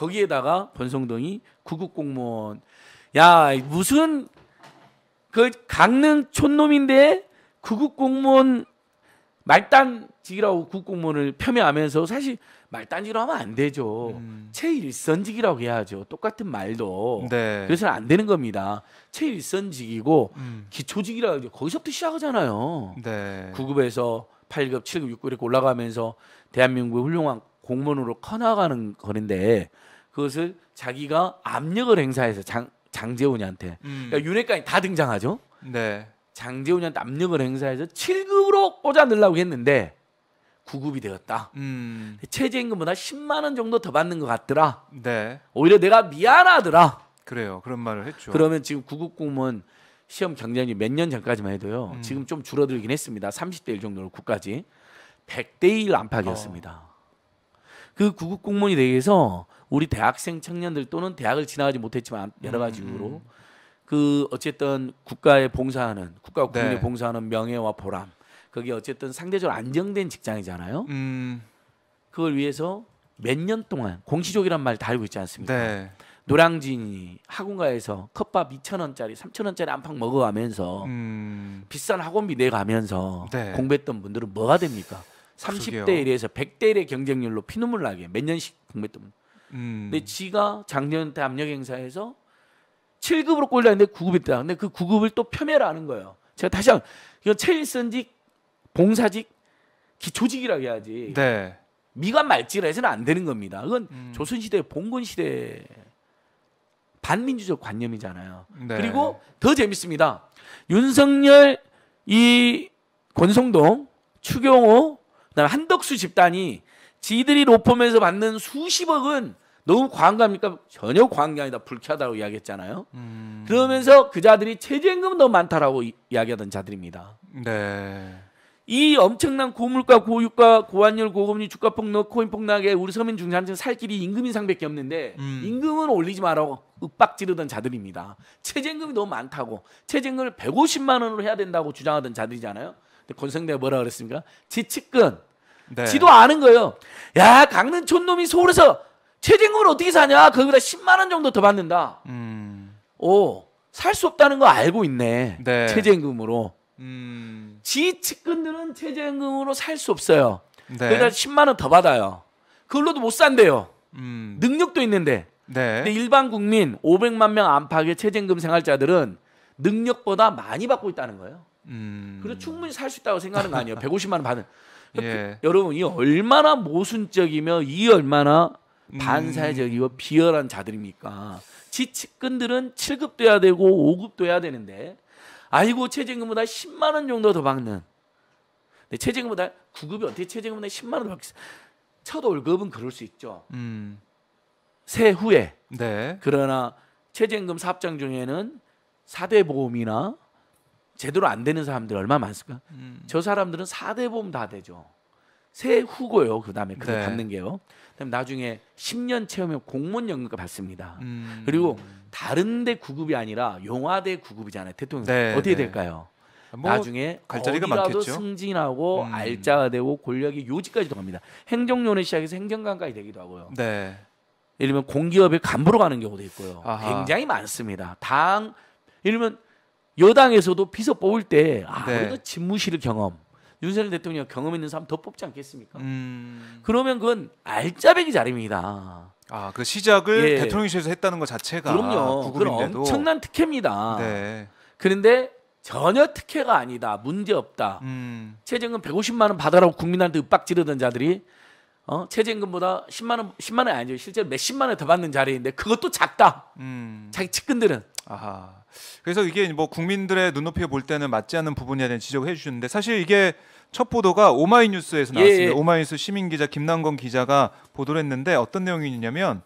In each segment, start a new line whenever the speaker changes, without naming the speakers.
거기에다가 번성동이 구급 공무원. 야 무슨 그 강릉 촌놈인데 구급 공무원 말단직이라고 구급 공무원을 폄훼하면서 사실 말단직이라고 하면 안 되죠. 음. 최일선직이라고 해야죠. 똑같은 말도. 네. 그래서는 안 되는 겁니다. 최일선직이고 음. 기초직이라고 하죠. 거기서부터 시작하잖아요. 네. 9급에서 8급, 7급, 6급 이렇게 올라가면서 대한민국의 훌륭한 공무원으로 커나가는 거인데 그것을 자기가 압력을 행사해서 장, 장재훈이한테 음. 그러니까 윤핵관이 다 등장하죠. 네. 장재훈이한테 압력을 행사해서 7급으로 꽂아 넣으려고 했는데 9급이 되었다. 음. 최저임금보다 10만 원 정도 더 받는 것 같더라. 네. 오히려 내가 미안하더라. 그래요. 그런 말을 했죠. 그러면 지금 9급 공무원 시험 경쟁률 몇년 전까지만 해도요. 음. 지금 좀 줄어들긴 했습니다. 30대 1 정도로 국까지 100대 1 안팎이었습니다. 어. 그 9급 공무원이 되기 위해서 우리 대학생 청년들 또는 대학을 지나가지 못했지만 여러 음, 가지 이유로 음. 그 어쨌든 국가에 봉사하는 국가 국민에 네. 봉사하는 명예와 보람 그게 어쨌든 상대적으로 안정된 직장이잖아요. 음. 그걸 위해서 몇 년 동안 공시족이란 말 달고 있지 않습니까? 네. 노량진이 학원가에서 컵밥 2천 원짜리, 3천 원짜리 안팎 먹어가면서 음. 비싼 학원비 내가면서 네. 공부했던 분들은 뭐가 됩니까? 30대 1에서 100대 의 경쟁률로 피눈물 나게 몇 년씩 공부했던 분. 음. 근데 지가 작년 때 압력 행사에서 7급으로 꼴렸는데 9급이 다 근데 그 9급을 또 폄훼라는 거예요. 제가 다시 한 이건 체일선직, 봉사직, 기초직이라고 해야지. 네. 미관 말지라 해서는 안 되는 겁니다. 그건 음. 조선시대 봉건시대 반민주적 관념이잖아요. 네. 그리고 더 재밌습니다. 윤석열 이 권성동, 추경호, 그다음 에 한덕수 집단이 지들이 로펌에서 받는 수십억은 너무 과한 거 아닙니까? 전혀 과한 게 아니다. 불쾌하다고 이야기했잖아요. 음. 그러면서 그 자들이 최저임금은 너무 많다라고 이, 야기하던 자들입니다. 네. 이 엄청난 고물가, 고유가, 고환율, 고금리, 주가 폭락, 코인 폭락에 우리 서민 중산층 살 길이 임금 인상밖에 없는데 음. 임금은 올리지 말라고 윽박 지르던 자들입니다. 최저임금이 너무 많다고 최저임금을 150만 원으로 해야 된다고 주장하던 자들이잖아요. 근데 권성대가 뭐라 그랬습니까? 지측근 네. 지도 아는 거예요. 야 강릉 촌놈이 서울에서 최저임금을 어떻게 사냐? 거기다 10만 원 정도 더 받는다. 음. 오, 살 수 없다는 거 알고 있네. 네. 최저임금으로. 음. 지측근들은 최저임금으로 살 수 없어요. 네. 거기다 10만 원 더 받아요. 그걸로도 못 산대요. 음. 능력도 있는데. 네. 근데 일반 국민 500만 명 안팎의 최저임금 생활자들은 능력보다 많이 받고 있다는 거예요. 음. 그래서 충분히 살 수 있다고 생각하는 거 아니에요. 150만 원받는 예. 여러분 이 얼마나 모순적이며 이 얼마나 반사회적이고 비열한 자들입니까? 지치근들은 7급 도해야 되고 5급 도해야 되는데 아이고 최저임금보다 10만 원 정도 더 받는 근데 최저임금보다 9급이 어떻게 최저임금보다 10만 원더 받겠어? 첫 월급은 그럴 수 있죠. 음. 세후에. 네. 그러나 최저임금 사업장 중에는 사대 보험이나 제대로 안 되는 사람들 얼마 많습니까? 음. 저 사람들은 사대 보험 다 되죠. 새 후고요. 그 네. 그다음에 그거 네. 받는 게요. 그다음 나중에 10년 채우면 공무원 연금을 받습니다. 음. 그리고 다른데 구급이 아니라 용화대 구급이잖아요. 대통령 네, 어떻게 네. 될까요? 뭐 나중에 갈자리가 많겠죠. 승진하고 음. 알짜가 되고 권력이 요지까지도 갑니다. 행정요원 시작해서 행정관까지 되기도 하고요. 네. 예를 들면 공기업에 간부로 가는 경우도 있고요. 아하. 굉장히 많습니다. 당 예를 들면 여당에서도 비서 뽑을 때 아, 네. 우리도 집무실 경험 윤석열 대통령 경험 있는 사람 더 뽑지 않겠습니까? 음... 그러면 그건 알짜배기 자리입니다 아, 그 시작을 예. 대통령실에서 했다는 것
자체가 그럼요. 그건 엄청난
특혜입니다. 네. 그런데 전혀 특혜가 아니다. 문제 없다. 음... 최저임금 150만 원 받아라고 국민한테 윽박 지르던 자들이 어? 최저임금보다 10만 원, 10만 원 아니죠. 실제 몇십만 원 더 받는 자리인데 그것도 작다. 음. 자기 측근들은. 아하. 그래서 이게 뭐 국민들의 눈높이에 볼 때는 맞지
않는 부분에 대는 지적을 해주셨는데 사실 이게 첫 보도가 오마이뉴스에서 예, 나왔습니다. 예. 오마이뉴스 시민 기자 김남건 기자가 보도를 했는데 어떤 내용이냐면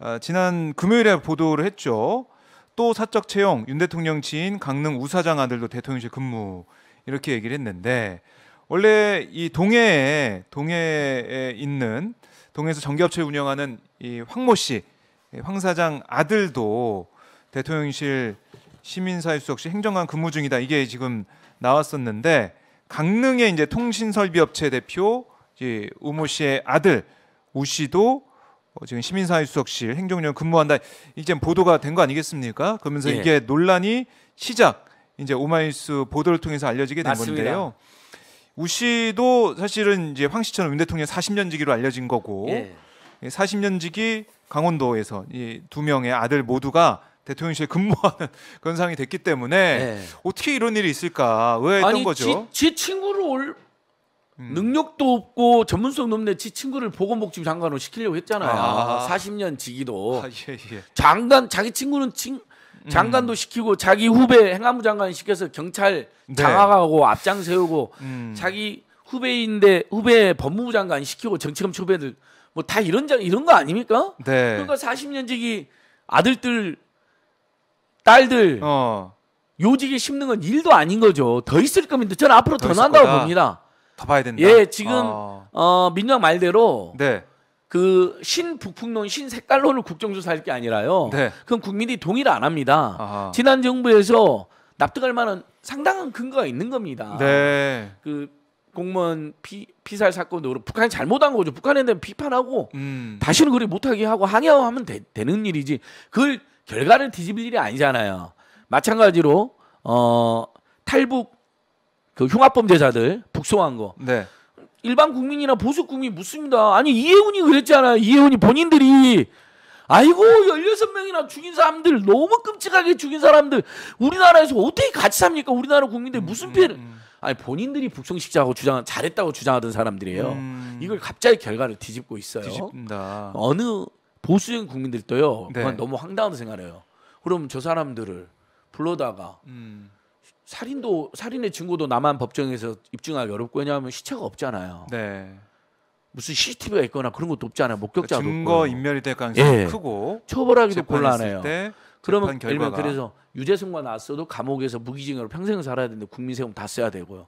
있 어, 지난 금요일에 보도를 했죠. 또 사적 채용 윤 대통령 지인 강릉 우사장 아들도 대통령실 근무 이렇게 얘기를 했는데 원래 이 동해에 동해에 있는 동해에서 전기업체 운영하는 이 황모 씨, 황 사장 아들도 대통령실 시민사회수석실 행정관 근무 중이다. 이게 지금 나왔었는데 강릉의 이제 통신설비업체 대표 이제 우모 씨의 아들 우 씨도 어, 지금 시민사회수석실 행정위원 근무한다. 이제 보도가 된 거 아니겠습니까? 그러면서 예. 이게 논란이 시작 이제 오마이뉴스 보도를 통해서 알려지게 된 맞습니다. 건데요. 우씨도 사실은 이제 황씨처럼 윤 대통령 40년지기로 알려진 거고 예. 40년지기 강원도에서 이 두 명의 아들 모두가 대통령실에 근무하는 그런 상황이 됐기 때문에 예. 어떻게 이런 일이 있을까
의아했던 아니, 거죠. 지, 지 친구를 올 음. 능력도 없고 전문성 도없는지 친구를 보건복지부 장관으로 시키려고 했잖아요. 아. 40년 지기도 아, 예, 예. 장관 자기 친구는 친 음. 장관도 시키고 자기 후배 행안부 장관 시켜서 경찰 네. 장악하고 네. 앞장 세우고 음. 자기 후배인데 후배 법무부 장관 시키고 정치검 후배들 뭐 다 이런 자 이런 거 아닙니까? 네. 그러니까 40년지기 아들들 딸들 어. 요직에 심는 건 일도 아닌 거죠. 더 있을 겁니다. 저는 앞으로 더, 더 난다고 거다. 봅니다. 더 봐야 된다. 예, 지금 어, 어 민주당 말대로 네. 그 신북풍론, 신색깔론을 국정조사할 게 아니라요. 네. 그건 국민이 동의를 안 합니다. 아하. 지난 정부에서 납득할 만한 상당한 근거가 있는 겁니다. 네. 그 공무원 피, 피살 사건도 그렇 북한이 잘못한 거죠. 북한에 대한 비판하고 음. 다시는 그리 못하게 하고 항의하면 되, 되는 일이지. 그걸 결과를 뒤집을 일이 아니잖아요. 마찬가지로 어 탈북 그 흉악범죄자들 북송한 거. 네. 일반 국민이나 보수 국민 묻습니다. 아니 이혜훈이 그랬잖아요. 이혜훈이 본인들이 아이고 16명이나 죽인 사람들 너무 끔찍하게 죽인 사람들 우리나라에서 어떻게 같이 삽니까? 우리나라 국민들 음, 무슨 음, 피해를 음. 아니 본인들이 북송식키자고 주장 잘했다고 주장하던 사람들이에요. 음. 이걸 갑자기 결과를 뒤집고 있어요. 뒤집는다. 어느 보수적인 국민들도요. 네. 그건 너무 황당한다 생각해요. 그럼 저 사람들을 불러다가 음. 살인도 살인의 증거도 남한 법정에서 입증하기 어렵고 왜냐하면 시체가 없잖아요. 네. 무슨 CCTV가 있거나 그런 것도 없잖아요. 목격자도 그러니까 증거 인멸이 될 가능성이 예. 크고 처벌하기도 곤란해요. 때 그러면 결과가... 예를 그래서 유죄 선고가 났어도 감옥에서 무기징역으로 평생 살아야 되는데 국민세금 다 써야 되고요.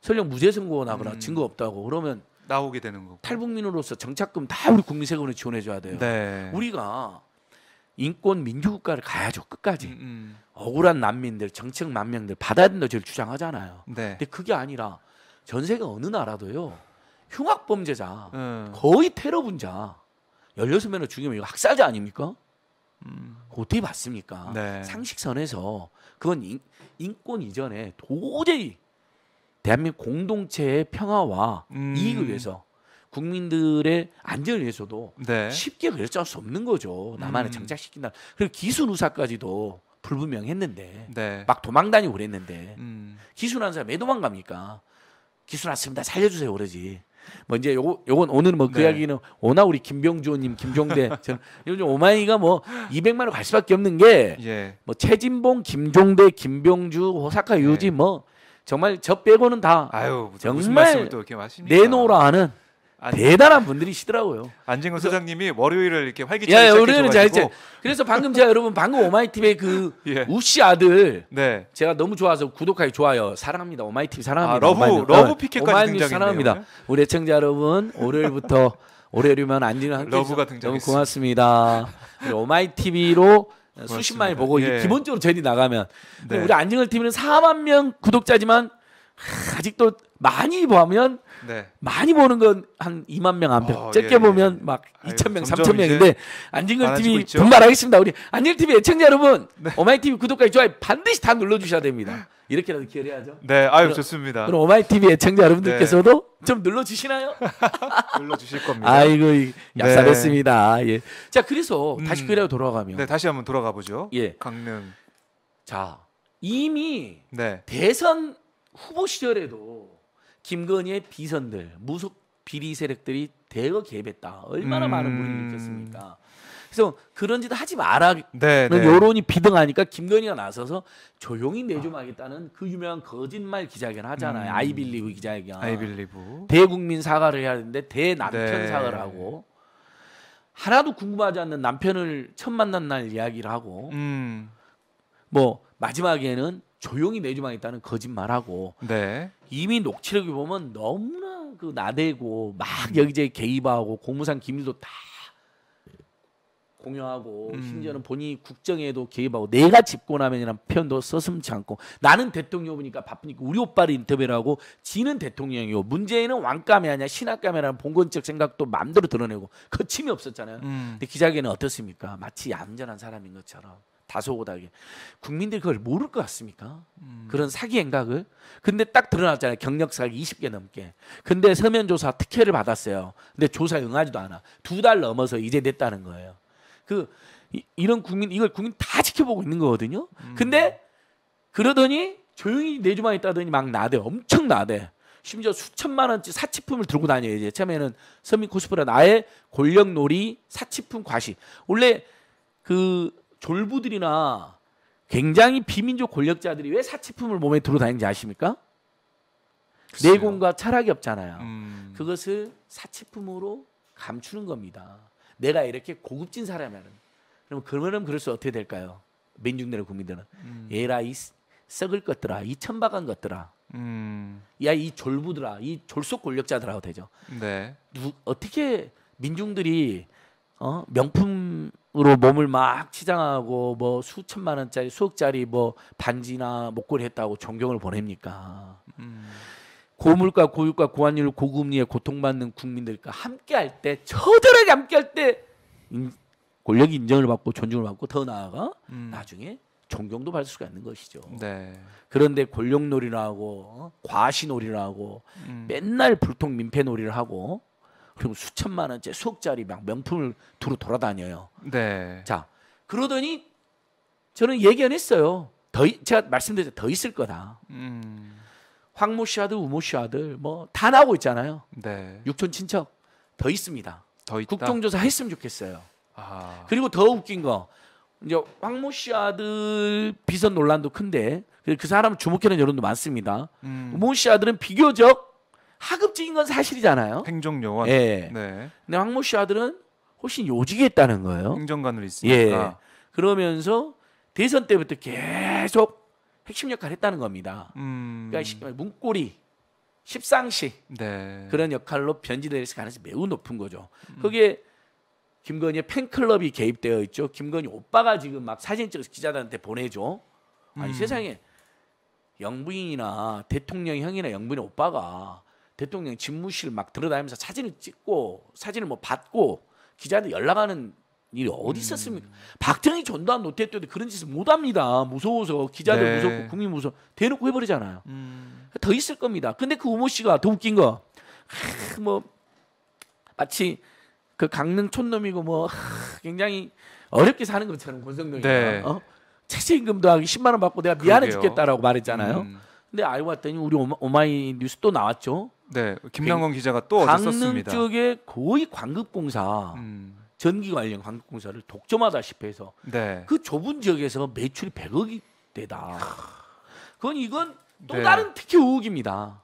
설령 무죄 선고가 나거나 음. 증거 없다고 그러면 나오게 되는 거고 탈북민으로서 정착금 다 우리 국민세금으로 지원해 줘야 돼요. 네. 우리가 인권 민주국가를 가야죠 끝까지 음, 음. 억울한 난민들 정책 만명들 받아야 된다고 저를 주장하잖아요 네. 근데 그게 아니라 전 세계 어느 나라도요 흉악 범죄자 음. 거의 테러 분자 16명을 죽이면 이거 학살자 아닙니까 음. 어떻게 봤습니까 네. 상식선에서 그건 인, 인권 이전에 도저히 대한민국 공동체의 평화와 음. 이익을 위해서 국민들의 안전을 위해서도 네. 쉽게 결정할 수 없는 거죠. 나만의 음. 장착시킨다. 그리고 기순 의사까지도 불분명했는데 네. 막 도망다니고 그랬는데 음. 기순한 사람 왜 도망갑니까? 기순났습니다. 살려주세요. 그러지. 뭐 이제 요거 요건 오늘 뭐그 네. 이야기는 오나 우리 김병주 님, 김종대 요즘 오마이가 뭐 200만 원갈 수밖에 없는 게뭐 예. 뭐 최진봉, 김종대, 김병주, 호사카 네. 유지 네. 뭐 정말 저 빼고는 다 아유, 정말 내놓으라 하는 대단한 분들이시더라고요. 안진근 소장님이 월요일을 이렇게 활기차게 예, 예 월했죠 그래서 방금 제가 여러분 방금 오마이TV의 그 예. 우씨 아들 네. 제가 너무 좋아서 구독하기 좋아요. 사랑합니다. 오마이TV 사랑합니다. 아, 러브 오마이뉴, 러브 어, 피켓까지 등장했네요. 사랑합니다. 우리 청자 여러분 월요일부터 월요일이면 안진근 함께 러브가 등장 너무 고맙습니다. 오마이TV로 수십만이 보고 예. 기본적으로 저희들이 나가면 네. 우리 안진근 t v 4만 명 구독자지만 아직도 많이 보면 네. 많이 보는 건 한 2만 명 안평 어, 짧게 예, 예, 예, 보면 막 예. 2천 명, 3천 명인데 안진걸 TV 분발하겠습니다. 우리 안진걸 TV 애청자 여러분, 네. 오마이 TV 구독까지 좋아요 반드시 다 눌러 주셔야 됩니다. 이렇게라도 기회해야죠. 네, 아유 그럼, 좋습니다. 그럼 오마이 TV 애청자 여러분들께서도 네. 좀 눌러 주시나요? 눌러 주실 겁니다. 아이고 약사했습니다. 네. 예. 자, 그래서 음. 다시 음, 그래로 돌아가면 네, 다시 한번 돌아가 보죠. 예, 강릉. 자, 이미 네. 대선 후보 시절에도 김건희의 비선들, 무속 비리 세력들이 대거 개입했다. 얼마나 음... 많은 분이이 있겠습니까? 그래서 그런 짓 하지 마라는 네, 네. 여론이 비등하니까 김건희가 나서서 조용히 내조하겠다는 그 유명한 거짓말 기자회견 하잖아요. 음... 아이빌리브 기자회견. 아이빌리브. 대국민 사과를 해야 하는데 대남편 네. 사과를 하고 하나도 궁금하지 않는 남편을 첫 만난 날 이야기를 하고 음... 뭐 마지막에는 조용히 내주만 있다는 거짓말하고 네. 이미 녹취록에 보면 너무나 그 나대고 막 여기저기 개입하고 고무상 기밀도 다 공유하고 음. 심지어는 본인이 국정에도 개입하고 내가 집권하면이란 표현도 서슴지 않고 나는 대통령이니까 바쁘니까 우리 오빠를 인터뷰를 하고 지는 대통령이요 문재인은 왕감이 아니야 신학감이라는 봉건적 생각도 마음대로 드러내고 거침이 그 없었잖아요. 음. 근데 기자회견은 어떻습니까? 마치 얌전한 사람인 것처럼 다소고다 게 국민들이 그걸 모를 것 같습니까? 음. 그런 사기 행각을 근데 딱 드러났잖아요 경력 사기 20개 넘게 근데 서면 조사 특혜를 받았어요 근데 조사 응하지도 않아 두 달 넘어서 이제 냈다는 거예요 그 이, 런 국민 이걸 국민 다 지켜보고 있는 거거든요 음. 근데 그러더니 조용히 내 주방에 있다더니 막 나대 엄청 나대 심지어 수천만 원치 사치품을 들고 다녀요 이제 처음에는 서민 코스프레 나의 권력놀이 사치품 과시 원래 그 졸부들이나 굉장히 비민족 권력자들이 왜 사치품을 몸에 두고 다니는지 아십니까? 글쎄요. 내공과 철학이 없잖아요. 음... 그것을 사치품으로 감추는 겁니다. 내가 이렇게 고급진 사람이라는. 그럼 그러면 그럴수 어떻게 될까요? 민중들의 국민들은 음... 얘라 이 썩을 것들아, 이 천박한 것들아, 음... 야이 졸부들아, 이 졸속 권력자들하고 되죠. 네. 누, 어떻게 민중들이 어? 명품 음. 으로 몸을 막 치장하고 뭐 수천만 원짜리 수억짜리 뭐 반지나 목걸이 했다고 존경을 보냅니까? 음. 고물가 고유가 고환율 고금리에 고통받는 국민들과 함께할 때 처절하게 함께할 때 권력이 인정을 받고 존중을 받고 더 나아가 음. 나중에 존경도 받을 수가 있는 것이죠. 네. 그런데 권력놀이를 하고 어? 과시놀이를 하고 음. 맨날 불통 민폐놀이를 하고 그리고 수천만 원째 수억짜리 막 명품을 두루 돌아다녀요. 네. 자 그러더니 저는 예견했어요. 더 제가 말씀드렸죠 더 있을 거다. 음. 황모 씨 아들, 우모 씨 아들 뭐 다 나오고 있잖아요. 네. 육촌 친척 더 있습니다. 더 있다? 국정조사 했으면 좋겠어요. 아. 그리고 더 웃긴 거 이제 황모 씨 아들 비선 논란도 큰데 그 사람 주목하는 여론도 많습니다. 음. 우모 씨 아들은 비교적 하급적인 건 사실이잖아요. 행정요원. 예. 네. 근데 황모 씨 아들은 훨씬 요직했다는 거예요. 행정관으로 있으니까. 예. 그러면서 대선 때부터 계속 핵심 역할을 했다는 겁니다. 음... 그러니까 문고리, 십상시 네. 그런 역할로 변질될 가능성이 매우 높은 거죠. 음. 거기에 김건희의 팬클럽이 개입되어 있죠. 김건희 오빠가 지금 막 사진 찍어서 기자들한테 보내죠.
아니 음. 세상에
영부인이나 대통령 형이나 영부인 오빠가 대통령 집무실 막 들어다니면서 사진을 찍고 사진을 뭐 받고 기자한테 연락하는 일이 어디 있었습니까? 음. 박정희 전두환 노태 때도 그런 짓을 못 합니다. 무서워서 기자들 네. 무섭고 국민 무서 워 대놓고 해버리잖아요. 음. 더 있을 겁니다. 근데 그 우모 씨가 더 웃긴 거, 하, 뭐 마치 그 강릉 촌놈이고 뭐 하, 굉장히 어렵게 사는 것처럼 권성동이가 네. 어? 최저임금도 하기 10만 원 받고 내가 미안해 그러게요. 죽겠다라고 말했잖아요. 음. 근데 알고 봤더니 우리 오마, 오마이 뉴스 또 나왔죠. 네, 김남건 그 기자가 또 강릉 썼습니다. 쪽에 거의 광급공사 음. 전기 관련 광급공사를 독점하다시피 해서 네. 그 좁은 지역에서 매출이 100억이 되다. 그건 이건 또 네. 다른 특히 의혹입니다.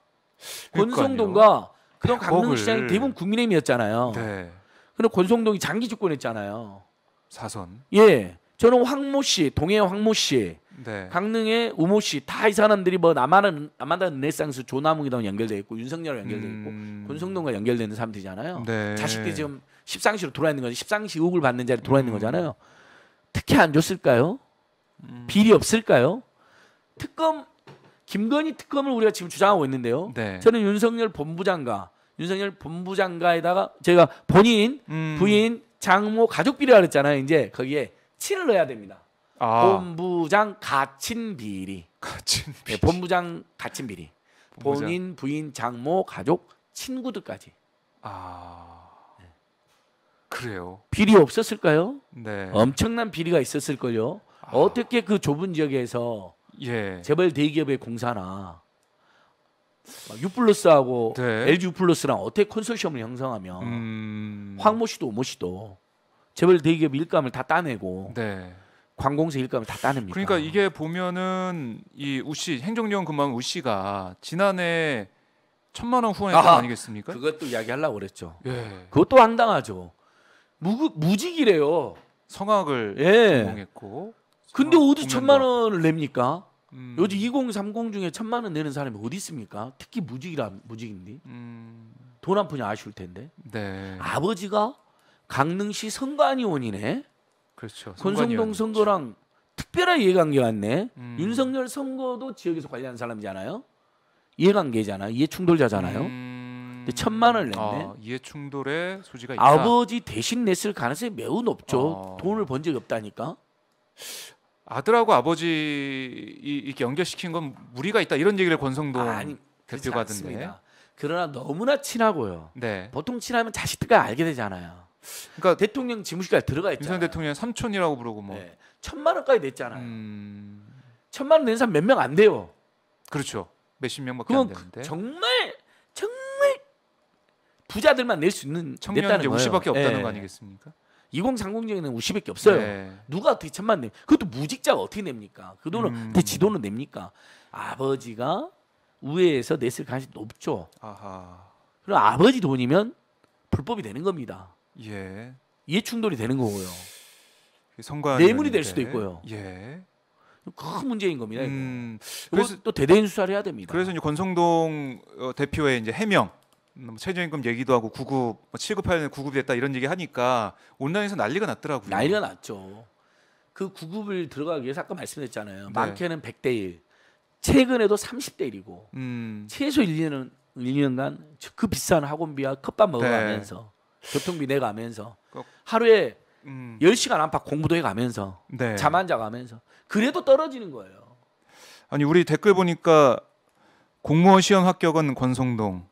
그러니까요. 권성동과
그런 강릉시장이 대부분 국민의힘이었잖아요. 네. 근데 권성동이 장기 집권했잖아요. 사선. 예, 저는 황모 씨, 동해 황모 씨 네. 강릉의 우모 씨다 이 사람들이 뭐 남한은 남한다 르네상스 조나무이랑 연결돼 있고 윤석열 연결돼 있고 음... 권성동과 연결되는 사람들이잖아요. 네. 자식들이 지금 십상시로 돌아 있는 거죠. 십상시 우국을 받는 자리 돌아 있는 음. 거잖아요. 특혜 안 줬을까요? 음... 비리 없을까요? 특검 김건희 특검을 우리가 지금 주장하고 있는데요. 네. 저는 윤석열 본부장과 윤석열 본부장과에다가 제가 본인 음... 부인 장모 가족 비리라 그랬잖아요. 이제 거기에 치를 넣어야 됩니다. 아. 본부장 가친 비리. 가친 예, 비리. 네, 본부장 가친 비리. 본부장. 본인 부인 장모 가족 친구들까지. 아 네.
그래요. 비리
없었을까요? 네. 엄청난 비리가 있었을 걸요. 아. 어떻게 그 좁은 지역에서 예. 재벌 대기업의 공사나 유플러스하고 네. LG 유플러스랑 어떻게 컨소시엄을 형성하면 음... 황모 씨도 오모 씨도 재벌 대기업 일감을 다 따내고 네. 관공서 일감을 다 따냅니까? 그러니까
이게 보면은 이 우씨 행정요원 근무한 우씨가
지난해 천만 원 후원했던 아, 아니겠습니까? 그것도 이야기하려고 그랬죠. 예. 그것도 황당하죠. 무, 무직이래요. 성악을 예. 전공했고. 근데 어디 천만 원을 냅니까? 음. 요즘 2030 중에 천만 원 내는 사람이 어디 있습니까? 특히 무직이라 무직인데 음. 돈한 푼이 아쉬울 텐데. 네. 아버지가 강릉시 선관위원이네. 그렇죠. 권성동 선거랑 특별한 이해관계가 있네. 음. 윤석열 선거도 지역에서 관리하는 사람이잖아요. 이해관계잖아. 이해충돌자잖아요. 음. 근데 천만 을 냈네. 아,
이해충돌의 소지가 있다. 아버지
대신 냈을 가능성이 매우 높죠. 아. 돈을 번 적이 없다니까.
아들하고 아버지 이렇게 연결시킨 건 무리가 있다 이런 얘기를 권성동
대표가 하던데. 그러나 너무나 친하고요. 네. 보통 친하면 자식들과 알게 되잖아요. 그러니까 대통령 집무실까지 들어가 있잖아윤석 대통령 삼촌이라고 부르고 뭐 네. 천만 원까지 냈잖아요. 음... 천만 원 낸 사람 몇 명 안 돼요. 그렇죠. 몇십 명밖에 안 되는데. 정말 정말 부자들만 낼 수 있는 청년 이제 우시밖에 없다는 네. 거 예. 아니겠습니까? 2030년에는 50밖에 없어요. 네. 누가 어떻게 천만 내? 그것도 무직자가 어떻게 냅니까? 그 돈을 음. 대체 돈을 냅니까? 아버지가 우회에서 냈을 가능성이 높죠. 아하. 그럼 아버지 돈이면 불법이 되는 겁니다. 예. 이해 충돌이 되는 거고요. 그 성과 뇌물이 될 수도 있고요. 예. 큰 문제인 겁니다. 음, 그래서 또 대대인 수사를 해야 됩니다. 그래서 이제
권성동 어, 대표의 이제 해명, 음, 뭐 최저임금 얘기도 하고 구급 7급 뭐 하는구급이
됐다 이런 얘기 하니까 온라인에서 난리가 났더라고요. 난리가 났죠. 그구급을 들어가기 위해서 아까 말씀드렸잖아요. 네. 많게는 100대 1, 최근에도 30대 1이고 음. 최소 1년은 1년간 그 비싼 학원비와 컵밥 네. 먹어가면서 교통비 내가면서 하루에 음. 10시간 안팎 공부도 해가면서 네. 잠안 자가면서 그래도 떨어지는 거예요. 아니 우리 댓글 보니까
공무원 시험 합격은 권성동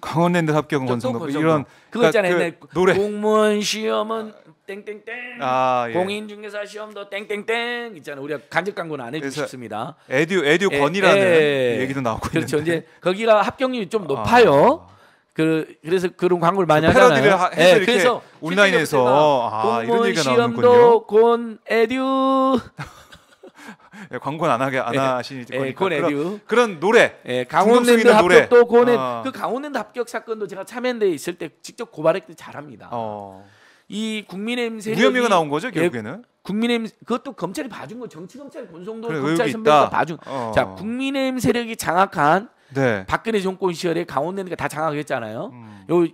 강원랜드 합격은 권성동, 권성동. 이런 그거 그러니까 있잖아요. 그 노래
공무원 시험은 땡땡땡 아, 예. 공인중개사 시험도 땡땡땡 있잖아요. 우리가 간접 광고는 안 해주고 싶습니다. 에듀 에듀 권이라는 에, 예, 에, 예. 얘기도 나오고 그렇죠. 있는데. 이제 거기가 합격률이 좀 아. 높아요. 아. 그 그래서 그런 광고를 많이 그 하잖아요. 하, 네, 그래서 온라인에서 아, 이런 얘기가 나오는군요. 곤 에듀
예, 광고는 안 하게 안 예, 하시니 예, 거니까 예, 그런, 그런 노래 예, 강원랜드 합격도 고낸 아. 어. 그
강원랜드 합격 사건도 제가 참여연데 있을 때 직접 고발했더니 잘합니다. 어. 이 국민의힘 세력이 무혐의가 나온 거죠 예, 결국에는 국민의힘 그것도 검찰이 봐준 거 정치 검찰 권성동 검찰 선배가 봐준 어. 자 국민의힘 세력이 장악한 네. 박근혜 정권 시절에 강원랜드가 다 장악했잖아요. 음. 요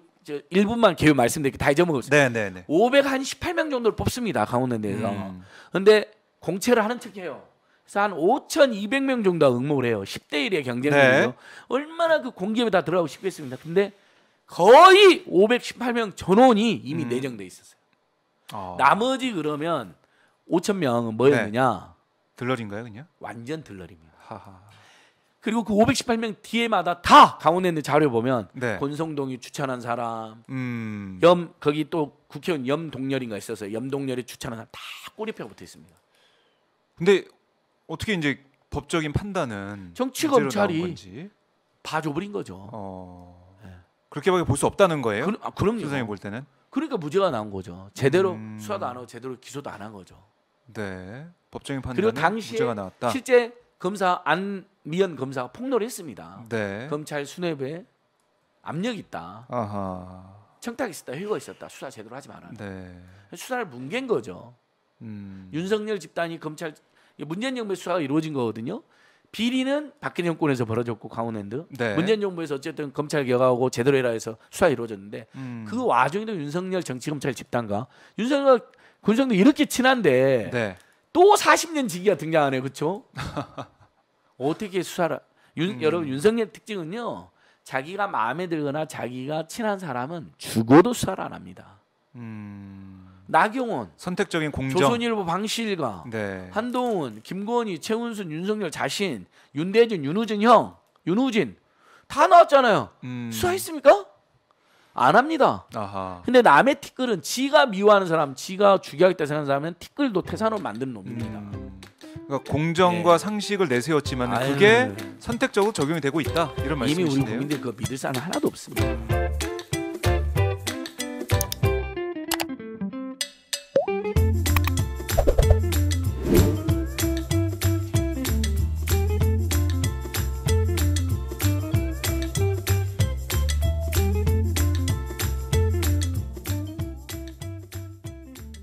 일분만 기회 말씀드릴게요. 다 잊어먹었습니다. 네, 네, 518명 정도를 뽑습니다. 강원랜드에서. 음. 근데 공채를 하는 척해요. 그래서 한 5,200명 정도 응모를 해요. 10대 1의 경쟁률이에요. 네. 얼마나 그 공기업에 다 들어가고 싶겠습니다. 근데 거의 518명 전원이 이미 음. 내정돼 있었어요. 어. 나머지 그러면 5,000명은 뭐였느냐? 네. 들러리가요 그냥? 완전 들러리니다 하하. 그리고 그 518명 뒤에마다 다 강원에 있는 자료 보면 네. 권성동이 추천한 사람, 음. 염 거기 또 국회의원 염동열인가 있어서 염동열이 추천한 사람 다 꼬리표가 붙어 있습니다. 근데 어떻게 이제 법적인 판단은 정치 검찰이 봐줘버린 거죠. 어... 네. 예. 그렇게밖에 볼 수 없다는 거예요. 그, 아, 그럼요. 선생볼 때는 그러니까 무죄가 나온 거죠. 제대로 음... 수사도 안 하고 제대로 기소도 안 한 거죠. 네, 법적인 판단 그리고 당시에 실제 검사 안 미연 검사가 폭로를 했습니다. 네. 검찰 수뇌부에 압력 있다.
아하.
청탁 있었다, 회거 있었다, 수사 제대로 하지 마라. 네. 수사를 뭉갠 거죠. 음. 윤석열 집단이 검찰 문재인 정부의 수사가 이루어진 거거든요. 비리는 박근혜 정권에서 벌어졌고 강원랜드 네. 문재인 정부에서 어쨌든 검찰 개혁하고 제대로 해라 해서 수사 이루어졌는데 음. 그 와중에도 윤석열 정치검찰 집단과 윤석열 군성도 그 이렇게 친한데 네. 또 40년 지기가 등장하네 그렇죠? 어떻게 수사를 윤, 음. 여러분 윤석열 특징은요. 자기가 마음에 들거나 자기가 친한 사람은 죽어도 수사를 안 합니다. 음. 나경원 선택적인 공정 조선일보 방실가 네. 한동훈 김건희 최은순 윤석열 자신 윤대진 윤우진 형 윤우진 다 나왔잖아요. 음. 수사했습니까? 안 합니다. 아하. 근데 남의 티끌은 지가 미워하는 사람, 지가 죽여야겠다 생각하는 사람은 티끌도 태산으로 만드는 놈입니다.
음. 그러니까 공정과 네. 상식을 내세웠지만 그게
선택적으로 적용이 되고 있다 이런 말씀이신데요 이미 우리 국민들 그 믿을 사람 하나도 없습니다.